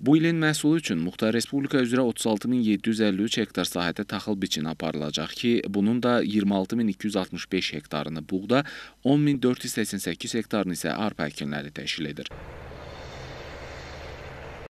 Bu ilin məhsulu üçün Muxtar Respublika üzrə 36753 hektar sahədə taxıl biçini aparılacaq ki, bunun da 26265 hektarını buğda, 10488 hektarını isə arpa əkinləri təşkil edir.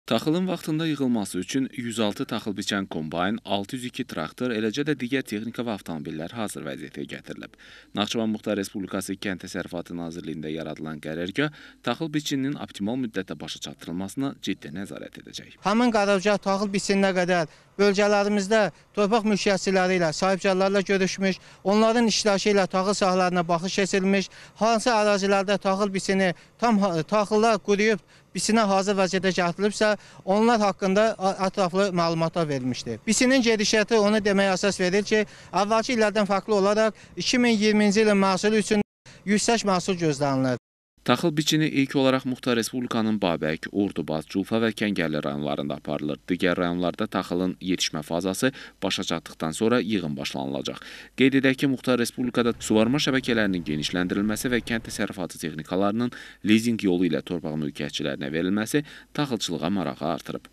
Taxılın vaxtında yığılması üçün 106 taxıl biçən kombayn, 602 traktor, eləcə də digər texnika və avtomobillər hazır vəziyyətə gətirilib. Naxçıvan Muxtar Respublikası Kənd Təsərrüfatı Nazirliyində yaradılan qərərgah taxıl biçininin optimal müddətdə başa çatdırılmasına ciddi nəzarət edəcək. Həmin qərərgah taxıl biçininə qədər bölgələrimizdə torpaq mülkiyyətçiləri ilə, sahibkarlarla görüşmüş, onların iştirakı ilə taxıl sahələrində baxış keçirilmiş, hansı ərazilərdə taxıl bisini tam taxıllar quruyub bisinə hazır vəziyyətə gətirilibsə, onlar haqqında ətraflı məlumatlar verilmişdir. Bisinin gedişəti onu deməyə əsas verir ki, əvvəlki illərdən fərqli olaraq 2020-ci ilin məhsulu üçün yüksək məhsul gözlənilir. Taxıl biçini ilk olaraq Muxtar Respublikanın Babək, Ordubad, Culfa və Kəngərli rayonlarında aparılır. Digər rayonlarda taxılın yetişmə fazası başa çatdıqdan sonra yığın başlanılacaq. Qeyd edək ki, Muxtar Respublikada suvarma şəbəkələrinin genişləndirilməsi və kənd təsərrüfatı texnikalarının lizing yolu ilə torpaq mülkiyyətçilərinə verilməsi taxılçılığa marağı artırıb.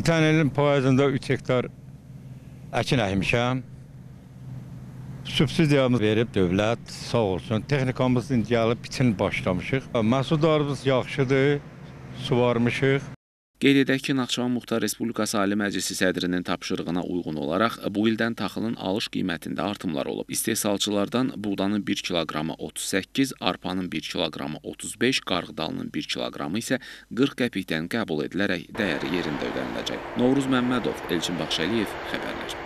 Ötən ilin payızında 3 hektar əkin əkmişəm. Subsidiyamız verib dövlət, sağ olsun. Texnikamız gəlib biçin başlamışıq. Məhsuldarımız yaxşıdır, suvarmışıq. Qeyd edək ki, Naxçıvan Muxtar Respublikası Ali Məclisi sədrinin tapşırığına uyğun olaraq bu ildən taxılın alış qiymətində artımlar olub. İstehsalçılardan buğdanın 1 kiloqramı 38, arpanın 1 kiloqramı 35, qarğıdalının 1 kiloqramı isə 40 qəpikdən qəbul edilərək dəyəri yerində ödəniləcək. Novruz Məmmədov, Elçin Baxşəliyev xəbərlər.